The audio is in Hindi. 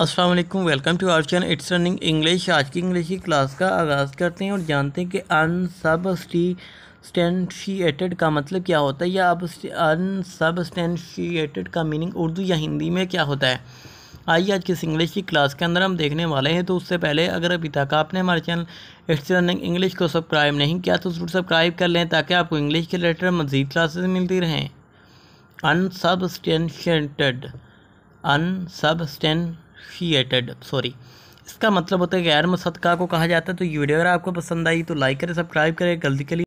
Aslam welcome to our channel it's running English आज की इंग्लिश की क्लास का आगाज़ करते हैं और जानते हैं कि अनसबस्टिस्टेंशिएटेड का मतलब क्या होता है या अब अनसबस्टेंशिएटेड का मीनिंग उर्दू या हिंदी में क्या होता है आइए आज की इंग्लिश की क्लास के अंदर हम देखने वाले हैं तो उससे पहले अगर अभी तक आपने हमारे चैनल इट्स रनिंग इंग्लिश को सब्सक्राइब नहीं किया तो जरूर सब्सक्राइब कर लें ताकि आपको इंग्लिश के रिलेटेड मज़ीद क्लासेज मिलती रहें अनसब अनसबस्टेंट अप्रिशिएटेड सॉरी इसका मतलब होता है गैर मुसदका को कहा जाता है तो ये वीडियो अगर आपको पसंद आई तो लाइक करें सब्सक्राइब करें गलती के लिए